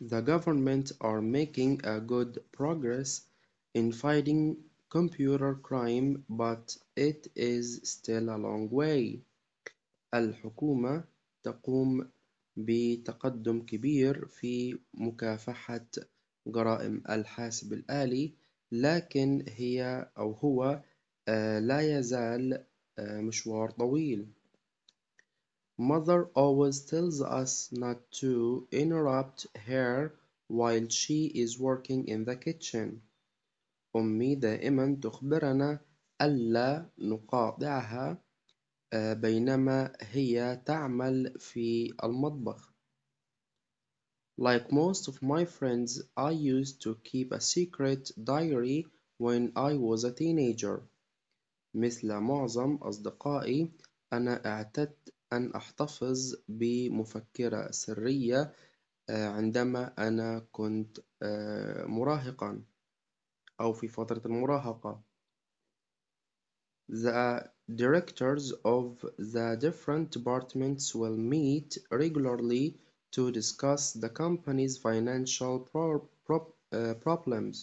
The government are making a good progress in fighting computer crime but it is still a long way. الحكومة تقوم بتقدم كبير في مكافحة جرائم الحاسب الآلي لكن هي أو هو لا يزال مشوار طويل. Mother always tells us not to interrupt her while she is working in the kitchen. أمي دائما تخبرنا ألا نقاطعها بينما هي تعمل في المطبخ. Like most of my friends, I used to keep a secret diary when I was a teenager. مثل معظم أصدقائي أنا اعتدت أن أحتفظ بمفكرة سرية عندما أنا كنت مراهقا أو في فترة المراهقة The directors of the different departments will meet regularly to discuss the company's financial pro pro uh, problems.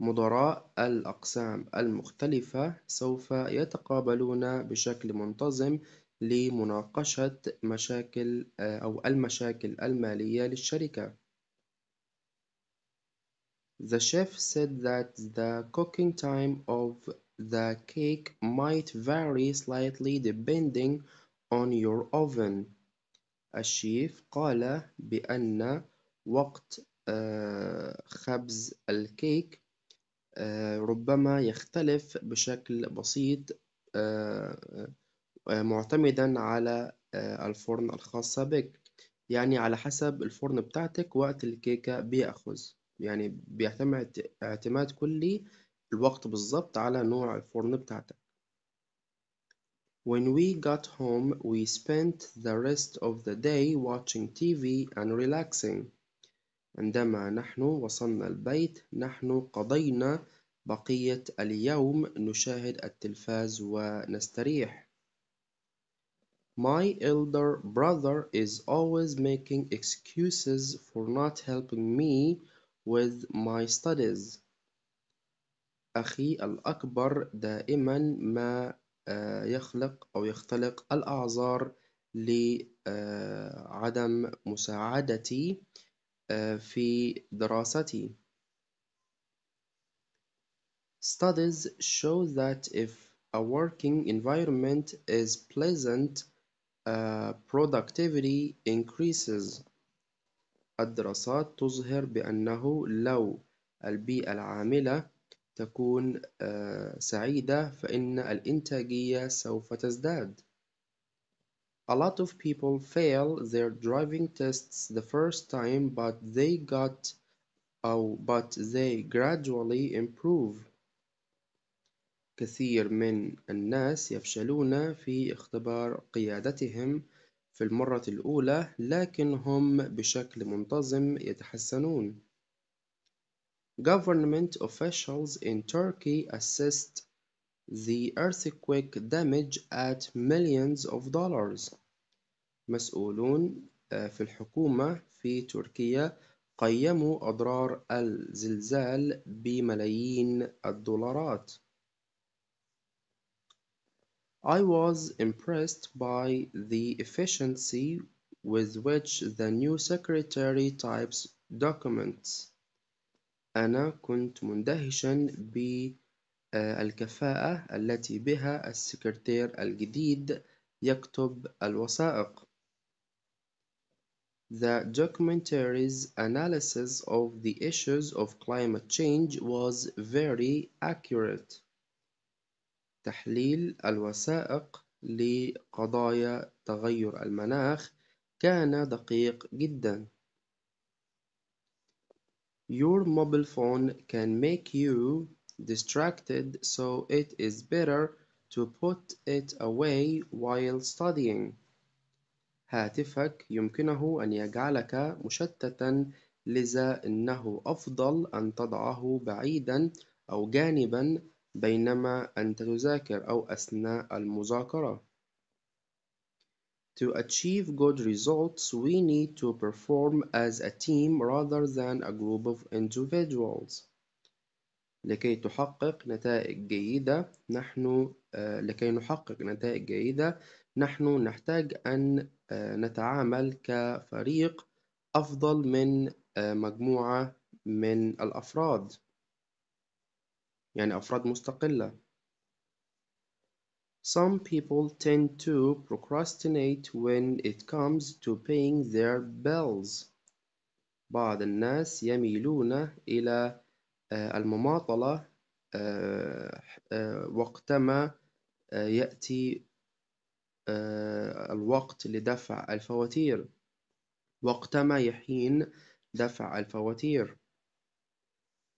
مدراء الأقسام المختلفة سوف يتقابلون بشكل منتظم لمناقشة مشاكل أو المشاكل المالية للشركة. The chef said that the cooking time of the cake might vary slightly depending on your oven. الشيف قال بأن وقت خبز الكيك ربما يختلف بشكل بسيط آه، معتمدًا على آه، الفرن الخاصة بِك، يعني على حسب الفرن بتاعتِك وقت الكيكة بيأخُذ، يعني بيعتمد اعتماد كلّي الوقت بالضبط على نوع الفرن بتاعتك. When we got home, we spent the rest of the day watching TV and relaxing. عندما نحن وصلنا البيت، نحن قضينا بقية اليوم نشاهد التلفاز ونستريح. My elder brother is always making excuses for not helping me with my studies. أخي الأكبر دائما ما يخلق أو يختلق الأعذار لعدم مساعدتي في دراستي. Studies show that if a working environment is pleasant, uh, productivity increases الدراسات تظهر بأنه لو البيئة العاملة تكون uh, سعيدة فإن الإنتاجية سوف تزداد A lot of people fail their driving tests the first time but they got oh, but they gradually improve كثير من الناس يفشلون في اختبار قيادتهم في المرة الأولى لكن هم بشكل منتظم يتحسنون. Government officials in Turkey assist the earthquake damage at millions of dollars. مسؤولون آه، في الحكومة في تركيا قيموا أضرار الزلزال بملايين الدولارات. I was impressed by the efficiency with which the new secretary types documents. أنا كنت مندهشا بالكفاءة التي بها السكرتير الجديد يكتب الوثائق. The documentary's analysis of the issues of climate change was very accurate. تحليل الوثائق لقضايا تغير المناخ كان دقيق جدا. Your mobile phone can make you distracted so it is better to put it away while studying. هاتفك يمكنه أن يجعلك مشتتا لذا إنه أفضل أن تضعه بعيدا أو جانبا بينما أنت تذاكر أو أثناء المذاكرة. To achieve good results, we need to perform as a team rather than a group of individuals. لكي تحقق نتائج جيدة نحن آه، لكي نحقق نتائج جيدة نحن نحتاج أن آه، نتعامل كفريق أفضل من آه، مجموعة من الأفراد. يعني أفراد مستقلة Some people tend to procrastinate when it comes to paying their bills بعض الناس يميلون إلى آه، المماطلة آه، آه، وقتما يأتي الوقت لدفع الفواتير وقتما يحين دفع الفواتير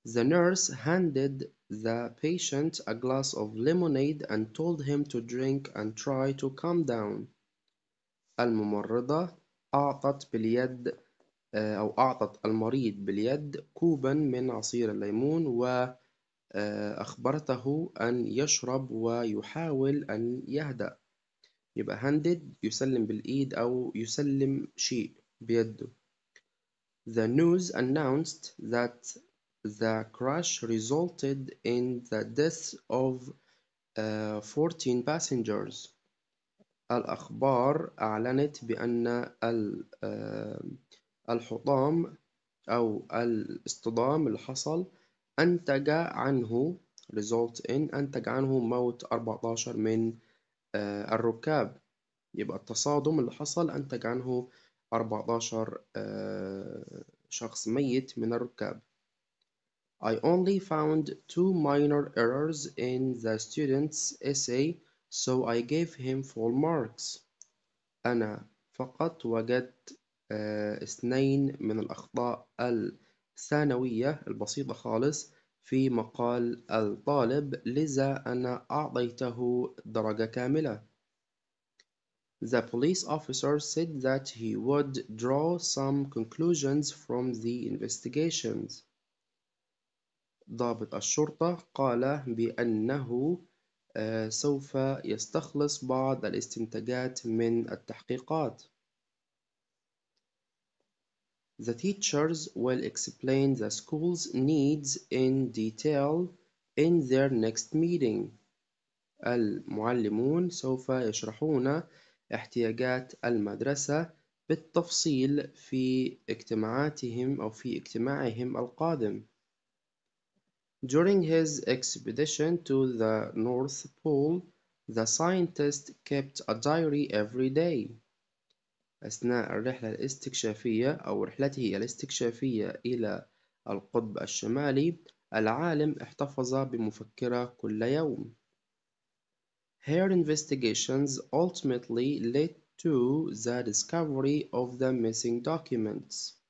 The nurse handed the patient a glass of lemonade and told him to drink and try to calm down. الممرضة أعطت باليد آه، أو أعطت المريض باليد كوبا من عصير الليمون وأخبرته آه، أن يشرب ويحاول أن يهدأ يبقى handed يسلم بالإيد أو يسلم شيء بيده The news announced that The crash resulted in the death of 14 uh, passengers. الأخبار أعلنت بأن uh, الحطام أو الاصطدام اللي حصل أنتج عنه result in أنتج عنه موت 14 من uh, الركاب يبقى التصادم اللي حصل أنتج عنه 14 شخص ميت من الركاب I only found two minor errors in the student's essay so I gave him full marks أنا فقط وجدت اثنين من الأخطاء الثانوية البسيطة خالص في مقال الطالب لذا أنا أعطيته درجة كاملة. The police officer said that he would draw some conclusions from the investigations. ضابط الشرطة قال بأنه آه، سوف يستخلص بعض الاستنتاجات من التحقيقات. The teachers will explain the school's needs in detail in their next meeting. المعلمون سوف يشرحون احتياجات المدرسة بالتفصيل في اجتماعاتهم أو في اجتماعهم القادم. During his expedition to the North Pole, the scientist kept a diary every day. أثناء الرحلة الاستكشافية أو رحلته الاستكشافية إلى القطب الشمالي، العالم احتفظ بمفكرة كل يوم. Her investigations ultimately led to the discovery of the missing documents.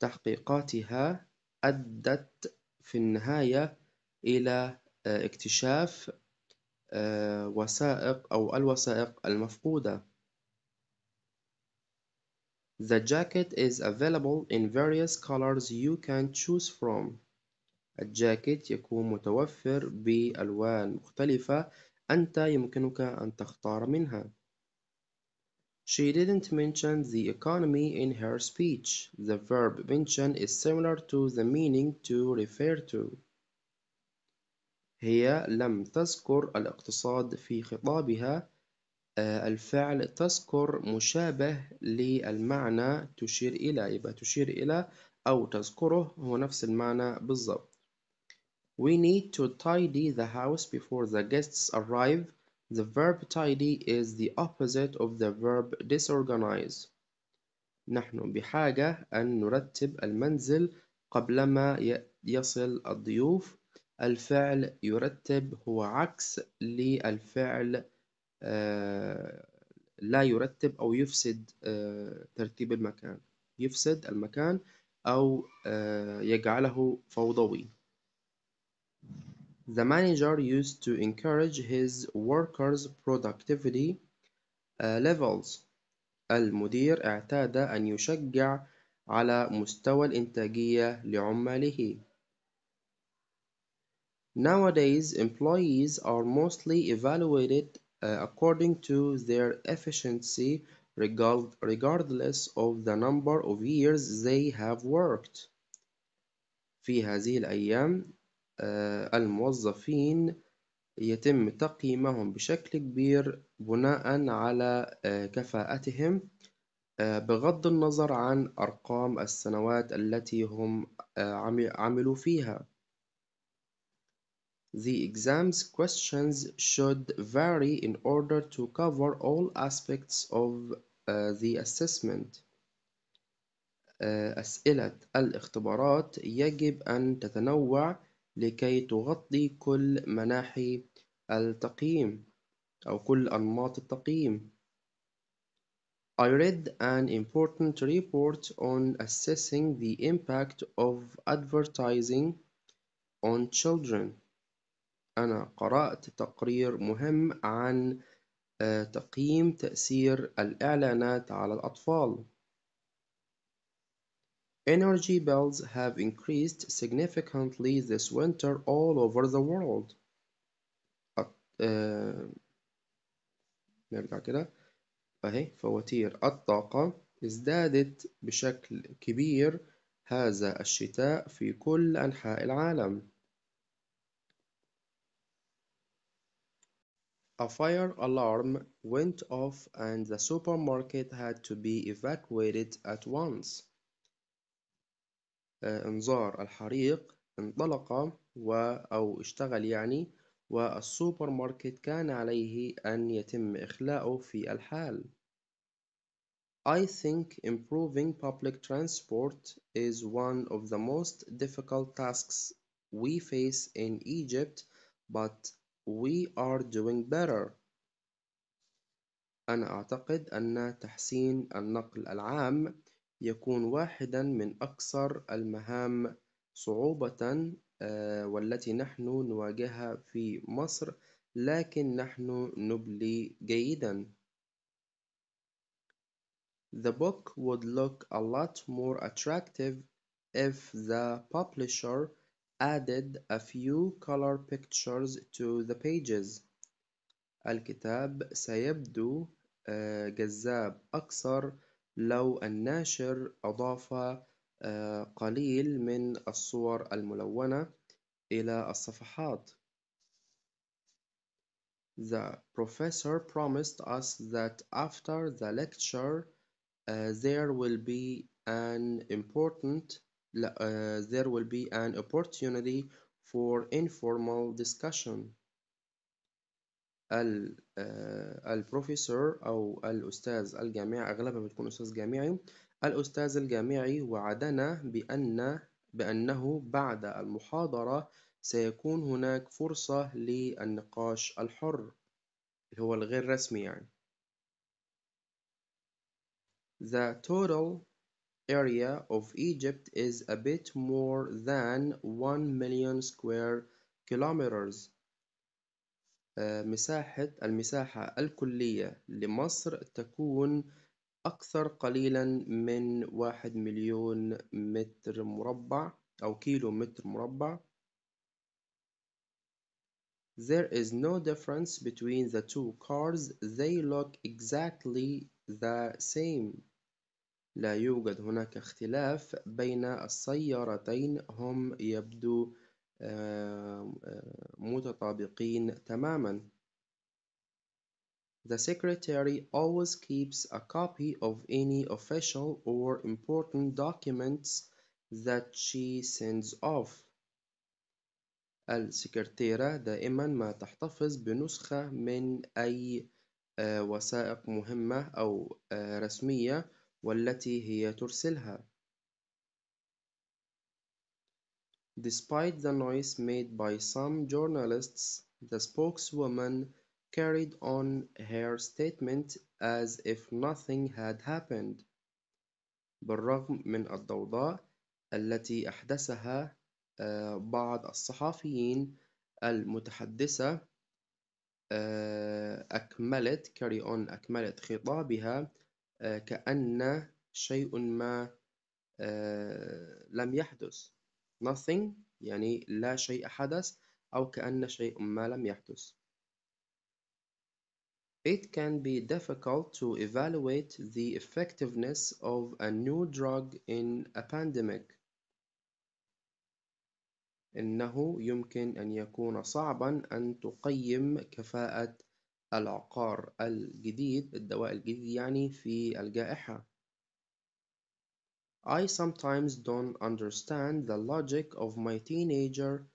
تحقيقاتها أدت في النهاية إلى آه، اكتشاف آه، وثائق أو الوثائق المفقودة. The jacket is available in various colors you can choose from. الجاكيت يكون متوفر بألوان مختلفة أنت يمكنك أن تختار منها. She didn't mention the economy in her speech. The verb mention is similar to the meaning to refer to. هي لم تذكر الاقتصاد في خطابها. الفعل تذكر مشابه للمعنى تشير إلى يبقى تشير إلى أو تذكره هو نفس المعنى بالظبط. We need to tidy the house before the guests arrive. The verb tidy is the opposite of the verb disorganize. نحن بحاجة أن نرتب المنزل قبل ما يصل الضيوف الفعل يرتب هو عكس للفعل آه، لا يرتب أو يفسد آه، ترتيب المكان يفسد المكان أو آه، يجعله فوضوي The manager used to encourage his workers' productivity uh, levels. المدير اعتاد أن يشجع على مستوى الإنتاجية لعماله. Nowadays, employees are mostly evaluated uh, according to their efficiency regardless of the number of years they have worked. في هذه الأيام آه، الموظفين يتم تقييمهم بشكل كبير بناء على آه، كفاءتهم آه، بغض النظر عن أرقام السنوات التي هم عملوا فيها. The exam's questions should vary in order to cover all aspects of the assessment. أسئلة الاختبارات يجب أن تتنوع لكي تغطي كل مناحي التقييم أو كل أنماط التقييم. I read an important report on assessing the impact of advertising on children. أنا قرأت تقرير مهم عن آه، تقييم تأثير الإعلانات على الأطفال. Energy bills have increased significantly this winter all over the world. Uh, uh, نرجع كده أهي فواتير الطاقة ازدادت بشكل كبير هذا الشتاء في كل أنحاء العالم. A fire alarm went off and the supermarket had to be evacuated at once. آه، إنذار الحريق انطلق و أو اشتغل يعني والسوبر ماركت كان عليه أن يتم إخلاؤه في الحال I think improving public transport is one of the most difficult tasks we face in Egypt but we are doing better أنا أعتقد أن تحسين النقل العام يكون واحدًا من أكثر المهام صعوبةً والتي نحن نواجهها في مصر لكن نحن نبلي جيدًا. The book would look a lot more attractive if the publisher added a few color pictures to the pages. الكتاب سيبدو جذاب أكثر لو الناشر أضاف قليل من الصور الملونة إلى الصفحات. The professor promised us that after the lecture uh, there will be an important uh, there will be an opportunity for informal discussion. آه، البروفيسور أو الأستاذ الجامعي أغلبها بتكون أستاذ جامعي الأستاذ الجامعي وعدنا بأن بأنه بعد المحاضرة سيكون هناك فرصة للنقاش الحر اللي هو الغير رسمي يعني The total area of Egypt is a bit more than 1 million square kilometers آه، مساحة المساحة الكلية لمصر تكون أكثر قليلا من واحد مليون متر مربع أو كيلو متر مربع. There is no difference between the two cars. They look exactly the same. لا يوجد هناك اختلاف بين السيارتين. هم يبدو متطابقين تماما. The secretary always keeps a copy of any official or important documents that she sends off. السكرتيرة دائما ما تحتفظ بنسخة من أي وثائق مهمة أو رسمية والتي هي ترسلها. Despite the noise made by some journalists, the spokeswoman carried on her statement as if nothing had happened بالرغم من الضوضاء التي أحدثها بعض الصحفيين المتحدثة أكملت كاري أون أكملت خطابها كأن شيء ما لم يحدث nothing يعني لا شيء حدث أو كأن شيء ما لم يحدث It can be difficult to evaluate the effectiveness of a new drug in a pandemic. إنه يمكن أن يكون صعبا أن تقيم كفاءة العقار الجديد الدواء الجديد يعني في الجائحة I sometimes don't understand the logic of my teenager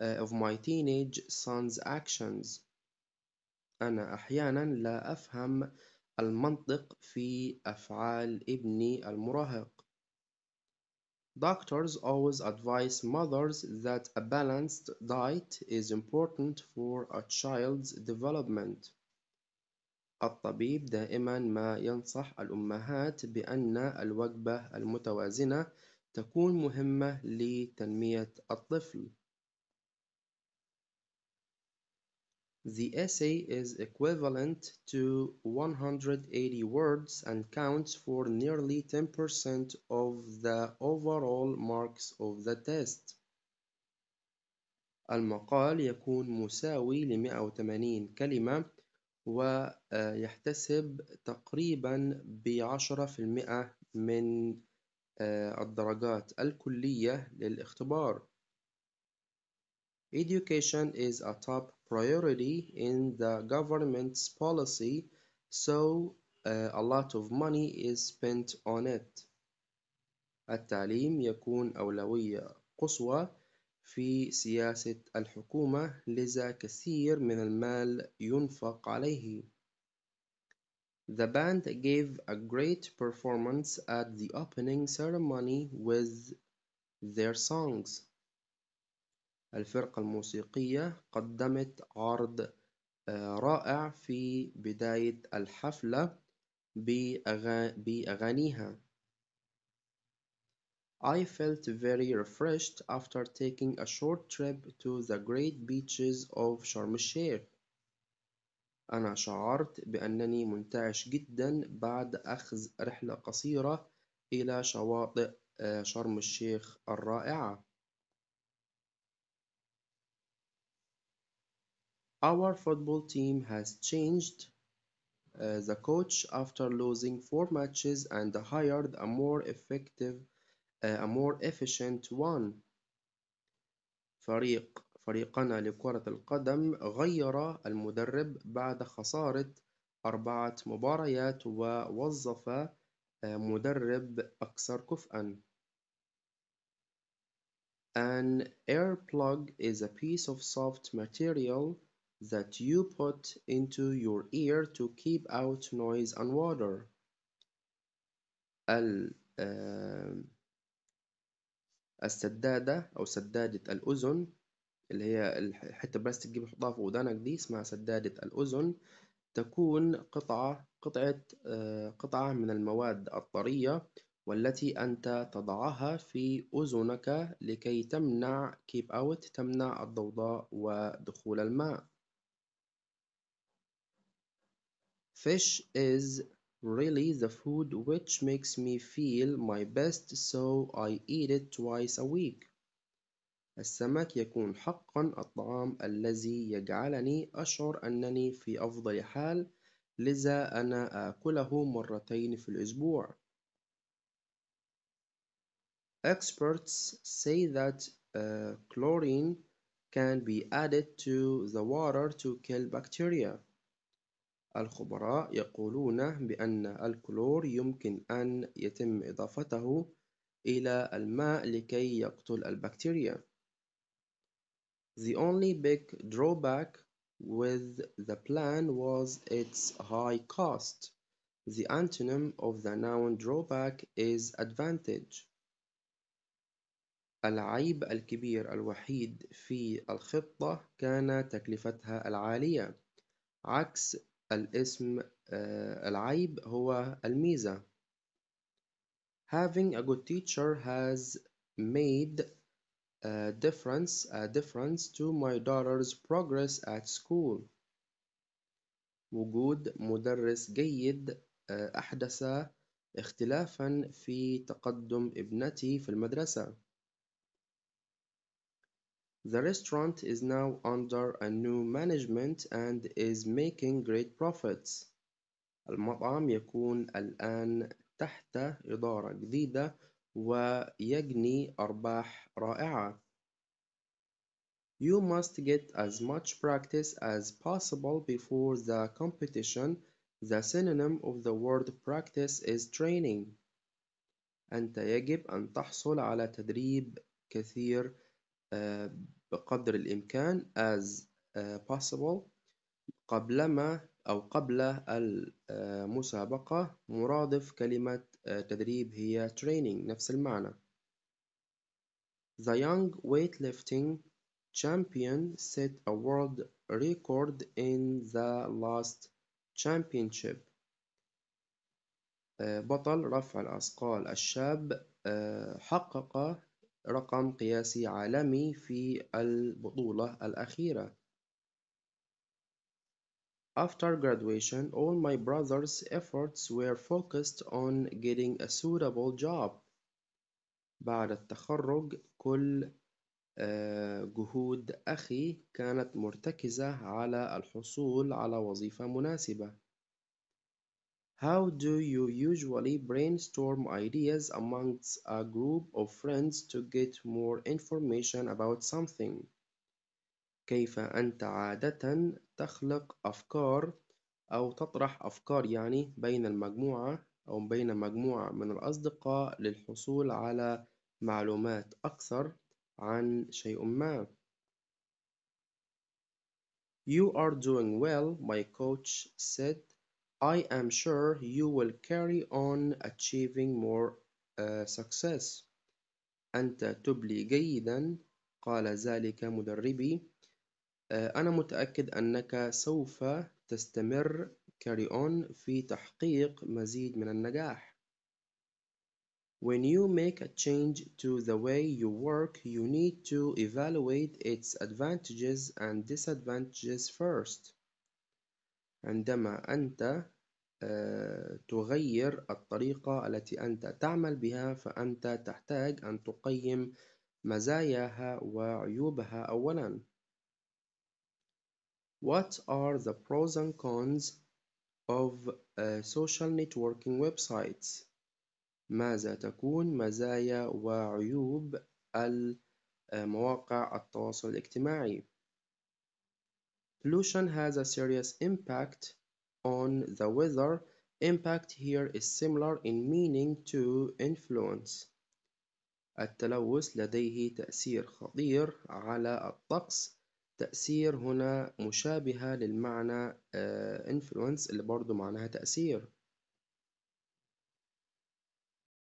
uh, of my teenage son's actions أنا أحيانا لا أفهم المنطق في أفعال ابني المراهق Doctors always advise mothers that a balanced diet is important for a child's development. الطبيب دائما ما ينصح الأمهات بأن الوجبة المتوازنة تكون مهمة لتنمية الطفل. The essay is equivalent to 180 words and counts for nearly 10% of the overall marks of the test. المقال يكون مساوي ل 180 كلمة ويحتسب تقريبا بعشرة في المئة من الدرجات الكلية للاختبار. Education is a top priority in the government's policy, so a lot of money is spent on it. التعليم يكون أولوية قصوى في سياسة الحكومة لذا كثير من المال ينفق عليه. The band gave a great performance at the opening ceremony with their songs. الفرقة الموسيقية قدمت عرض آه، رائع في بداية الحفلة بأغانيها. I felt very refreshed after taking a short trip to the great beaches of شرم الشيخ. أنا شعرت بأنني منتعش جدا بعد أخذ رحلة قصيرة إلى شواطئ شرم الشيخ الرائعة. Our football team has changed uh, the coach after losing four matches and hired a more effective a more efficient one فريق فريقنا لكرة القدم غير المدرب بعد خسارة أربعة مباريات ووظف مدرب أكثر كفءًا. An air plug is a piece of soft material that you put into your ear to keep out noise and water. ال السدادة أو سدادة الأذن اللي هي الحتة بس دي بنحطها في ودانك دي اسمها سدادة الأذن تكون قطعة قطعة آه، قطعة من المواد الطرية والتي أنت تضعها في أذنك لكي تمنع كيب أوت تمنع الضوضاء ودخول الماء Fish is really the food which makes me feel my best so I eat it twice a week. السمك يكون حقا الطعام الذي يجعلني أشعر أنني في أفضل حال لذا أنا آكله مرتين في الأسبوع. Experts say that uh, chlorine can be added to the water to kill bacteria. الخبراء يقولون بأن الكلور يمكن أن يتم إضافته إلى الماء لكي يقتل البكتيريا. The only big drawback with the plan was its high cost. The antonym of the noun drawback is advantage. العيب الكبير الوحيد في الخطة كان تكلفتها العالية عكس الاسم العيب هو الميزة. Having a good teacher has made a difference a difference to my daughter's progress at school. وجود مدرس جيد أحدث اختلافا في تقدم ابنتي في المدرسة. The restaurant is now under a new management and is making great profits. المطعم يكون الآن تحت إدارة جديدة ويجني أرباح رائعة. You must get as much practice as possible before the competition. The synonym of the word practice is training. أنت يجب أن تحصل على تدريب كثير بقدر الإمكان as possible قبلما أو قبل المسابقة مرادف كلمة تدريب هي training نفس المعنى The young weightlifting champion set a world record in the last championship بطل رفع الأثقال الشاب حقق رقم قياسي عالمي في البطولة الأخيرة. After graduation, all my brother's efforts were focused on getting a suitable job. بعد التخرج كل آه، جهود أخي كانت مرتكزة على الحصول على وظيفة مناسبة. How do you usually brainstorm ideas amongst a group of friends to get more information about something? كيف أنت عادة تخلق أفكار أو تطرح أفكار يعني بين المجموعة أو بين مجموعة من الأصدقاء للحصول على معلومات أكثر عن شيء ما. You are doing well, my coach said. I am sure you will carry on achieving more uh, success. أنت تبلي جيدا قال ذلك مدربي uh, أنا متأكد أنك سوف تستمر carry on في تحقيق مزيد من النجاح. When you make a change to the way you work, you need to evaluate its advantages and disadvantages first. عندما أنت آه، تغير الطريقة التي أنت تعمل بها فأنت تحتاج أن تقيم مزاياها وعيوبها أولا What are the pros and cons of social networking websites? ماذا تكون مزايا وعيوب مواقع التواصل الاجتماعي؟ Pollution has a serious impact on the weather. Impact here is similar in meaning to influence. التلوث لديه تأثير خطير على الطقس تأثير هنا مشابهة للمعنى آه، influence اللي برضو معناها تأثير